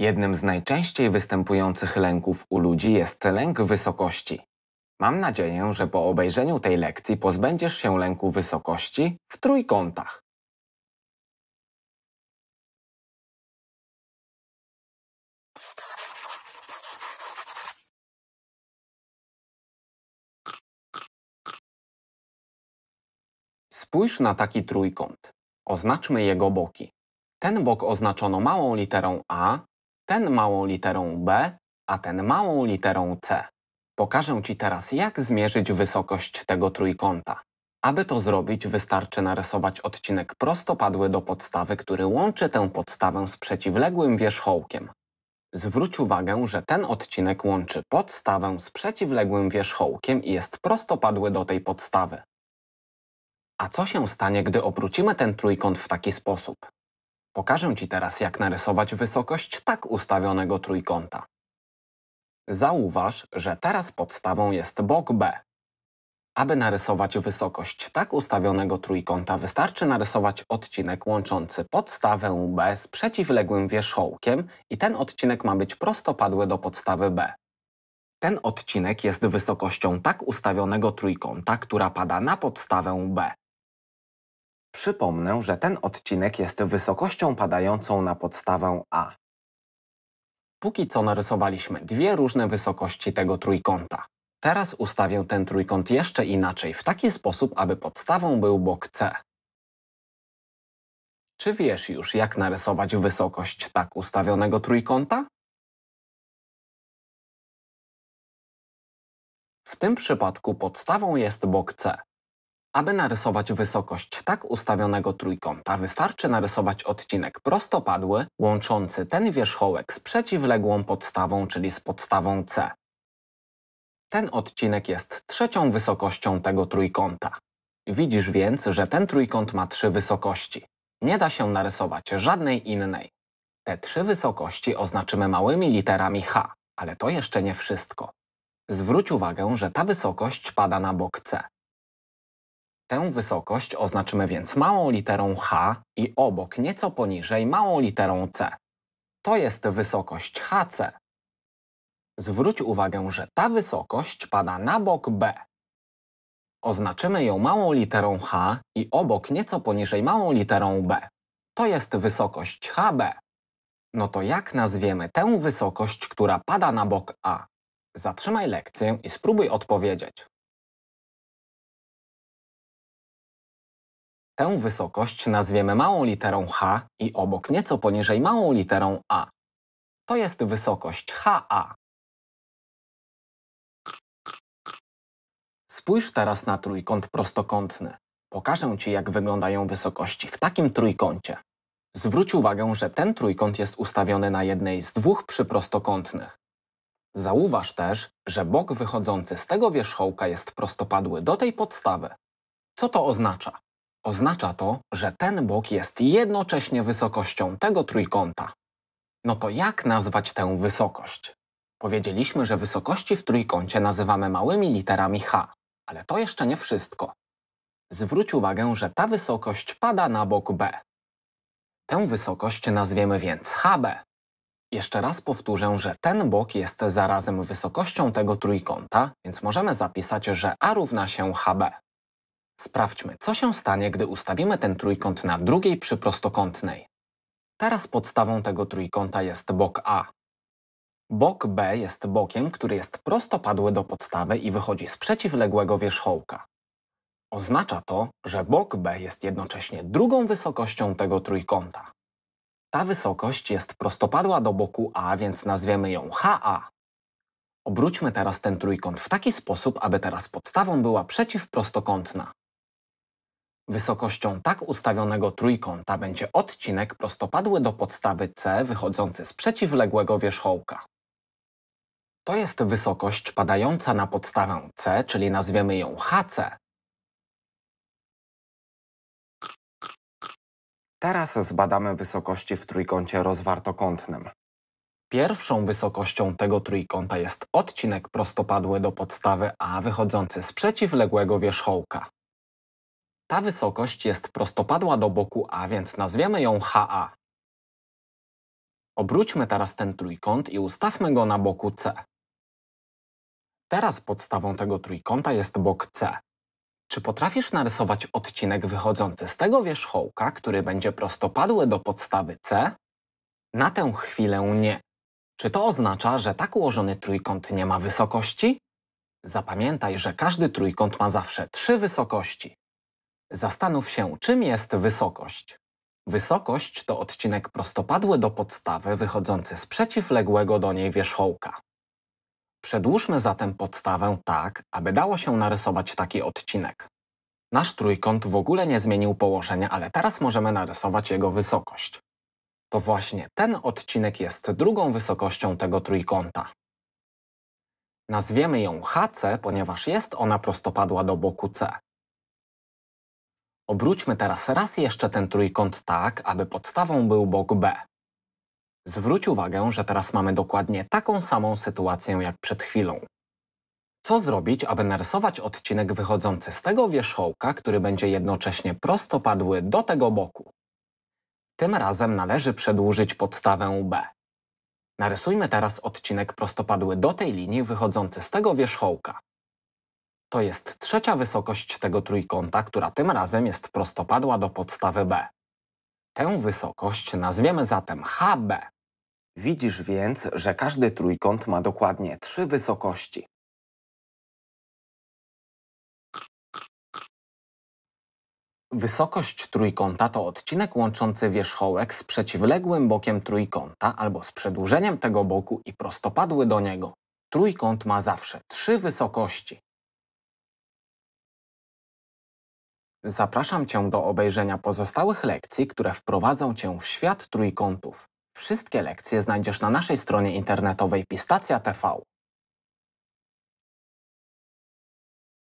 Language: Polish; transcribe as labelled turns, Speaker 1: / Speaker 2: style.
Speaker 1: Jednym z najczęściej występujących lęków u ludzi jest lęk wysokości. Mam nadzieję, że po obejrzeniu tej lekcji pozbędziesz się lęku wysokości w trójkątach. Spójrz na taki trójkąt. Oznaczmy jego boki. Ten bok oznaczono małą literą A, ten małą literą b, a ten małą literą c. Pokażę Ci teraz, jak zmierzyć wysokość tego trójkąta. Aby to zrobić, wystarczy narysować odcinek prostopadły do podstawy, który łączy tę podstawę z przeciwległym wierzchołkiem. Zwróć uwagę, że ten odcinek łączy podstawę z przeciwległym wierzchołkiem i jest prostopadły do tej podstawy. A co się stanie, gdy obrócimy ten trójkąt w taki sposób? Pokażę Ci teraz, jak narysować wysokość tak ustawionego trójkąta. Zauważ, że teraz podstawą jest bok B. Aby narysować wysokość tak ustawionego trójkąta, wystarczy narysować odcinek łączący podstawę B z przeciwległym wierzchołkiem i ten odcinek ma być prostopadły do podstawy B. Ten odcinek jest wysokością tak ustawionego trójkąta, która pada na podstawę B. Przypomnę, że ten odcinek jest wysokością padającą na podstawę A. Póki co narysowaliśmy dwie różne wysokości tego trójkąta. Teraz ustawię ten trójkąt jeszcze inaczej, w taki sposób, aby podstawą był bok C. Czy wiesz już, jak narysować wysokość tak ustawionego trójkąta? W tym przypadku podstawą jest bok C. Aby narysować wysokość tak ustawionego trójkąta, wystarczy narysować odcinek prostopadły łączący ten wierzchołek z przeciwległą podstawą, czyli z podstawą C. Ten odcinek jest trzecią wysokością tego trójkąta. Widzisz więc, że ten trójkąt ma trzy wysokości. Nie da się narysować żadnej innej. Te trzy wysokości oznaczymy małymi literami H, ale to jeszcze nie wszystko. Zwróć uwagę, że ta wysokość pada na bok C. Tę wysokość oznaczymy więc małą literą h i obok, nieco poniżej, małą literą c. To jest wysokość hc. Zwróć uwagę, że ta wysokość pada na bok b. Oznaczymy ją małą literą h i obok, nieco poniżej, małą literą b. To jest wysokość hb. No to jak nazwiemy tę wysokość, która pada na bok a? Zatrzymaj lekcję i spróbuj odpowiedzieć. Tę wysokość nazwiemy małą literą h i obok nieco poniżej małą literą a. To jest wysokość HA. Spójrz teraz na trójkąt prostokątny. Pokażę Ci, jak wyglądają wysokości w takim trójkącie. Zwróć uwagę, że ten trójkąt jest ustawiony na jednej z dwóch przyprostokątnych. Zauważ też, że bok wychodzący z tego wierzchołka jest prostopadły do tej podstawy. Co to oznacza? Oznacza to, że ten bok jest jednocześnie wysokością tego trójkąta. No to jak nazwać tę wysokość? Powiedzieliśmy, że wysokości w trójkącie nazywamy małymi literami h, ale to jeszcze nie wszystko. Zwróć uwagę, że ta wysokość pada na bok b. Tę wysokość nazwiemy więc hb. Jeszcze raz powtórzę, że ten bok jest zarazem wysokością tego trójkąta, więc możemy zapisać, że a równa się hb. Sprawdźmy, co się stanie, gdy ustawimy ten trójkąt na drugiej przyprostokątnej. Teraz podstawą tego trójkąta jest bok A. Bok B jest bokiem, który jest prostopadły do podstawy i wychodzi z przeciwległego wierzchołka. Oznacza to, że bok B jest jednocześnie drugą wysokością tego trójkąta. Ta wysokość jest prostopadła do boku A, więc nazwiemy ją HA. Obróćmy teraz ten trójkąt w taki sposób, aby teraz podstawą była przeciwprostokątna. Wysokością tak ustawionego trójkąta będzie odcinek prostopadły do podstawy C wychodzący z przeciwległego wierzchołka. To jest wysokość padająca na podstawę C, czyli nazwiemy ją HC. Teraz zbadamy wysokości w trójkącie rozwartokątnym. Pierwszą wysokością tego trójkąta jest odcinek prostopadły do podstawy A wychodzący z przeciwległego wierzchołka. Ta wysokość jest prostopadła do boku A, więc nazwiemy ją HA. Obróćmy teraz ten trójkąt i ustawmy go na boku C. Teraz podstawą tego trójkąta jest bok C. Czy potrafisz narysować odcinek wychodzący z tego wierzchołka, który będzie prostopadły do podstawy C? Na tę chwilę nie. Czy to oznacza, że tak ułożony trójkąt nie ma wysokości? Zapamiętaj, że każdy trójkąt ma zawsze trzy wysokości. Zastanów się, czym jest wysokość. Wysokość to odcinek prostopadły do podstawy wychodzący z przeciwległego do niej wierzchołka. Przedłużmy zatem podstawę tak, aby dało się narysować taki odcinek. Nasz trójkąt w ogóle nie zmienił położenia, ale teraz możemy narysować jego wysokość. To właśnie ten odcinek jest drugą wysokością tego trójkąta. Nazwiemy ją HC, ponieważ jest ona prostopadła do boku C. Obróćmy teraz raz jeszcze ten trójkąt tak, aby podstawą był bok B. Zwróć uwagę, że teraz mamy dokładnie taką samą sytuację jak przed chwilą. Co zrobić, aby narysować odcinek wychodzący z tego wierzchołka, który będzie jednocześnie prostopadły do tego boku? Tym razem należy przedłużyć podstawę B. Narysujmy teraz odcinek prostopadły do tej linii wychodzący z tego wierzchołka. To jest trzecia wysokość tego trójkąta, która tym razem jest prostopadła do podstawy B. Tę wysokość nazwiemy zatem HB. Widzisz więc, że każdy trójkąt ma dokładnie trzy wysokości. Wysokość trójkąta to odcinek łączący wierzchołek z przeciwległym bokiem trójkąta albo z przedłużeniem tego boku i prostopadły do niego. Trójkąt ma zawsze trzy wysokości. Zapraszam Cię do obejrzenia pozostałych lekcji, które wprowadzą Cię w świat trójkątów. Wszystkie lekcje znajdziesz na naszej stronie internetowej Pistacja TV.